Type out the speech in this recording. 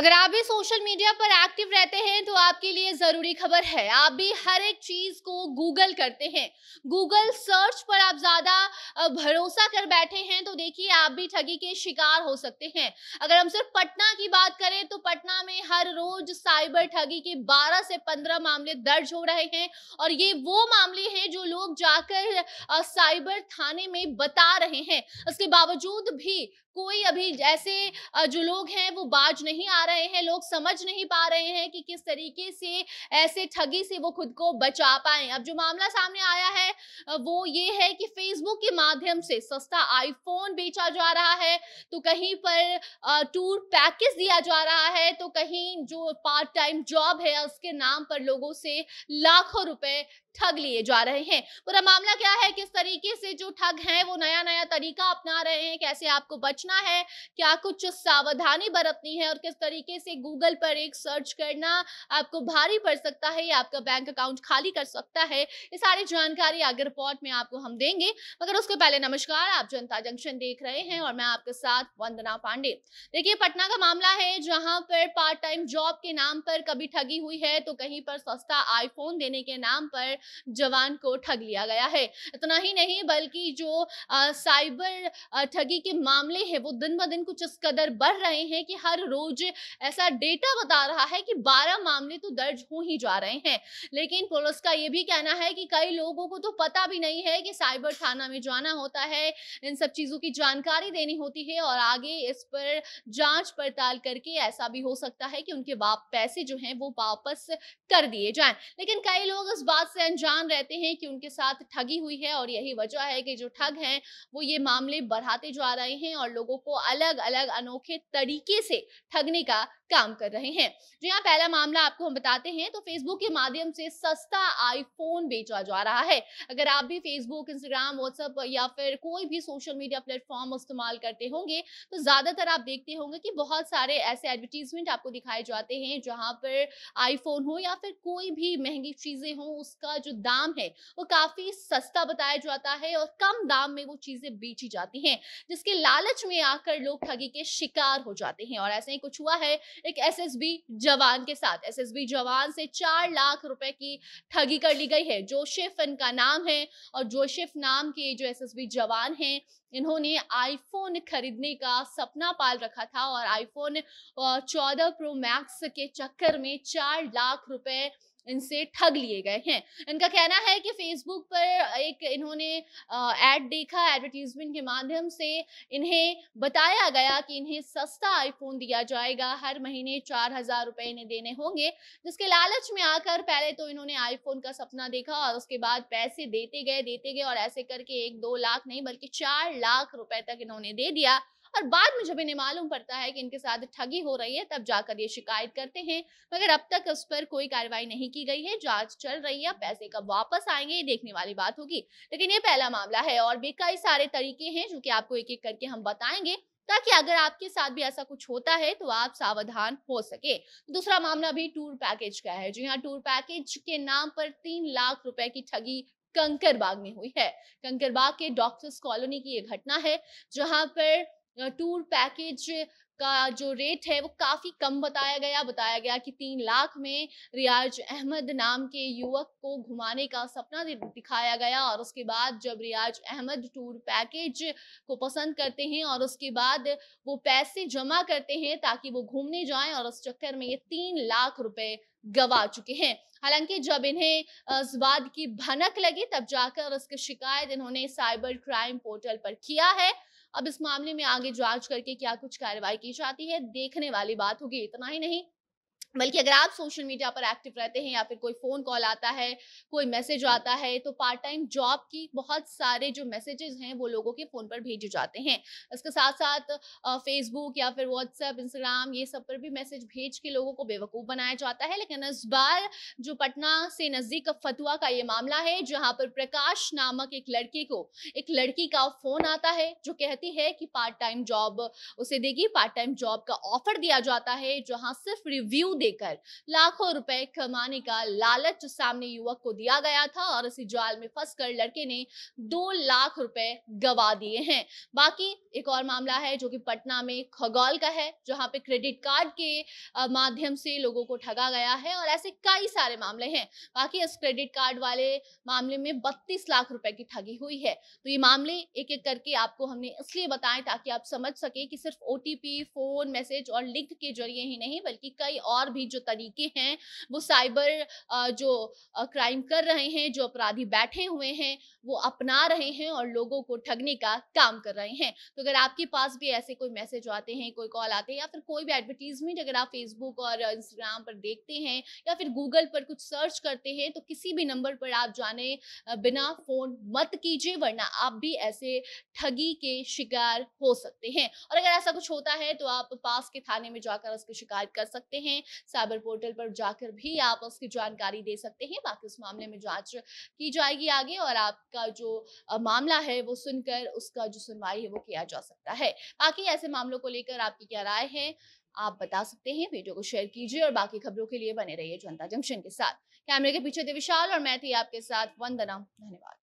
अगर आप भी सोशल मीडिया पर एक्टिव रहते हैं तो आपके लिए जरूरी खबर है आप भी हर एक चीज को गूगल करते हैं गूगल सर्च पर आप ज्यादा भरोसा कर बैठे हैं तो देखिए आप भी ठगी के शिकार हो सकते हैं अगर हम सिर्फ पटना की बात करें तो पटना में हर रोज साइबर ठगी के 12 से 15 मामले दर्ज हो रहे हैं और ये वो मामले हैं जो लोग जाकर साइबर थाने में बता रहे हैं इसके बावजूद भी कोई अभी ऐसे जो लोग हैं वो बाज नहीं आ रहे हैं लोग समझ नहीं पा रहे हैं कि किस तरीके से ऐसे ठगी से वो खुद को बचा पाए अब जो मामला सामने आया है वो ये है कि फेसबुक के माध्यम से सस्ता आईफोन बेचा जा रहा है तो कहीं पर टूर पैकेज दिया जा रहा है तो कहीं जो पार्ट टाइम जॉब है उसके नाम पर लोगों से लाखों रुपए ठग लिए जा रहे हैं पूरा मामला क्या है किस तरीके से जो ठग हैं वो नया नया तरीका अपना रहे हैं कैसे आपको बचना है क्या कुछ सावधानी बरतनी है और किस तरीके से गूगल पर एक सर्च करना आपको भारी पड़ सकता है या आपका बैंक अकाउंट खाली कर सकता है ये सारी जानकारी आगे रिपोर्ट में आपको हम देंगे मगर उसके पहले नमस्कार आप जनता जंक्शन देख रहे हैं और मैं आपके साथ वंदना पांडे देखिए पटना का मामला है जहां पर पार्ट टाइम जॉब के नाम पर कभी ठगी हुई है तो कहीं पर सस्ता आईफोन देने के नाम पर जवान को ठग लिया गया है इतना ही नहीं बल्कि जो आ, साइबर ठगी के मामले हैं वो दिन ब दिन कुछ इस कदर बढ़ रहे हैं कि हर रोज ऐसा डेटा बता रहा है कि बारह मामले तो दर्ज हो ही जा रहे हैं लेकिन पुलिस का ये भी कहना है कि कई लोगों को तो पता भी नहीं है कि साइबर थाना में जाना होता है इन सब चीज़ों की जानकारी देनी होती है और आगे इस पर जांच पड़ताल करके ऐसा भी हो सकता है कि उनके वाप पैसे जो हैं वो वापस कर दिए जाएं लेकिन कई लोग इस बात से अनजान रहते हैं कि उनके साथ ठगी हुई है और यही वजह है कि जो ठग हैं वो ये मामले बढ़ाते जा रहे हैं और लोगों को अलग अलग अनोखे तरीके से ठगने का काम कर रहे हैं जी हाँ पहला मामला आपको हम बताते हैं तो फेसबुक के माध्यम से सस्ता आईफोन बेचा जा रहा है अगर आप भी फेसबुक इंस्टाग्राम व्हाट्सअप या फिर कोई भी सोशल मीडिया प्लेटफॉर्म इस्तेमाल करते होंगे तो ज्यादातर आप देखते होंगे कि बहुत सारे ऐसे एडवर्टीजमेंट आपको दिखाए जाते हैं जहां पर आईफोन हो या फिर कोई भी महंगी चीजें हों उसका जो दाम है वो काफी सस्ता बताया जाता है और कम दाम में वो चीजें बेची जाती हैं जिसके लालच में आकर लोग ठगी के शिकार हो जाते हैं और ऐसे ही कुछ हुआ है एक एस जवान के साथ एस जवान से चार लाख रुपए की ठगी कर ली गई है जोशिफ इनका नाम है और जोशिफ नाम के जो एस जवान है इन्होंने आईफोन खरीदने का सपना पाल रखा था और आईफोन चौदह प्रो मैक्स के चक्कर में चार लाख रुपए इनसे ठग लिए गए हैं इनका कहना है कि फेसबुक पर एक इन्होंने एड देखा एडवर्टीजमेंट के माध्यम से इन्हें बताया गया कि इन्हें सस्ता आईफोन दिया जाएगा हर महीने चार हजार रुपए इन्हें देने होंगे जिसके लालच में आकर पहले तो इन्होंने आईफोन का सपना देखा और उसके बाद पैसे देते गए देते गए और ऐसे करके एक दो लाख नहीं बल्कि चार लाख रुपए तक इन्होंने दे दिया और बाद में जब इन्हें मालूम पड़ता है कि इनके साथ ठगी हो रही है तब जाकर ये शिकायत करते हैं मगर अब तक उस पर कोई कार्रवाई नहीं की गई है जांच चल रही है पैसे कब वापस आएंगे ये देखने वाली बात होगी लेकिन ये पहला मामला है और भी कई सारे तरीके हैं जो कि आपको एक एक करके हम बताएंगे ताकि अगर आपके साथ भी ऐसा कुछ होता है तो आप सावधान हो सके दूसरा मामला भी टूर पैकेज का है जी हाँ टूर पैकेज के नाम पर तीन लाख रुपए की ठगी कंकरबाग में हुई है कंकरबाग के डॉक्टर्स कॉलोनी की ये घटना है जहां पर टूर पैकेज का जो रेट है वो काफ़ी कम बताया गया बताया गया कि तीन लाख में रियाज अहमद नाम के युवक को घुमाने का सपना दिखाया गया और उसके बाद जब रियाज अहमद टूर पैकेज को पसंद करते हैं और उसके बाद वो पैसे जमा करते हैं ताकि वो घूमने जाएं और उस चक्कर में ये तीन लाख रुपए गवा चुके हैं हालांकि जब इन्हें इस बात की भनक लगी तब जाकर उसकी शिकायत इन्होंने साइबर क्राइम पोर्टल पर किया है अब इस मामले में आगे जांच करके क्या कुछ कार्रवाई की जाती है देखने वाली बात होगी इतना ही नहीं बल्कि अगर आप सोशल मीडिया पर एक्टिव रहते हैं या फिर कोई फ़ोन कॉल आता है कोई मैसेज आता है तो पार्ट टाइम जॉब की बहुत सारे जो मैसेजेस हैं वो लोगों के फ़ोन पर भेजे जाते हैं इसके साथ साथ फेसबुक या फिर व्हाट्सएप इंस्टाग्राम ये सब पर भी मैसेज भेज के लोगों को बेवकूफ़ बनाया जाता है लेकिन इस बार जो पटना से नज़दीक फतुआ का ये मामला है जहाँ पर प्रकाश नामक एक लड़के को एक लड़की का फ़ोन आता है जो कहती है कि पार्ट टाइम जॉब उसे देगी पार्ट टाइम जॉब का ऑफर दिया जाता है जहाँ सिर्फ रिव्यू देकर लाखों रुपए कमाने का लालच सामने युवक को दिया गया था और इसी जाल में फंसकर लड़के ने दो लाख रुपए गवा दिए हैं बाकी एक और मामला है जो कि पटना में खगौल का है जहां पे क्रेडिट कार्ड के माध्यम से लोगों को ठगा गया है और ऐसे कई सारे मामले हैं बाकी इस क्रेडिट कार्ड वाले मामले में बत्तीस लाख रुपए की ठगी हुई है तो ये मामले एक एक करके आपको हमने इसलिए बताए ताकि आप समझ सके कि सिर्फ ओ फोन मैसेज और लिंक के जरिए ही नहीं बल्कि कई और भी जो तरीके हैं वो साइबर जो क्राइम कर रहे हैं जो अपराधी बैठे हुए हैं वो अपना रहे हैं और लोगों को ठगने का काम कर रहे हैं तो अगर आपके पास भी ऐसे कोई मैसेज आते हैं कोई कॉल आते हैं या फिर कोई भी एडवर्टीजमेंट अगर आप फेसबुक और इंस्टाग्राम पर देखते हैं या फिर गूगल पर कुछ सर्च करते हैं तो किसी भी नंबर पर आप जाने बिना फोन मत कीजिए वरना आप भी ऐसे ठगी के शिकार हो सकते हैं और अगर ऐसा कुछ होता है तो आप पास के थाने में जाकर उसकी शिकायत कर सकते हैं साइबर पोर्टल पर जाकर भी आप उसकी जानकारी दे सकते हैं बाकी उस मामले में जाँच की जाएगी आगे और आपका जो मामला है वो सुनकर उसका जो सुनवाई है वो किया जा सकता है बाकी ऐसे मामलों को लेकर आपकी क्या राय है आप बता सकते हैं वीडियो को शेयर कीजिए और बाकी खबरों के लिए बने रहिए जनता जंक्शन के साथ कैमरे के पीछे थे विशाल और मैं थी आपके साथ वंदना धन्यवाद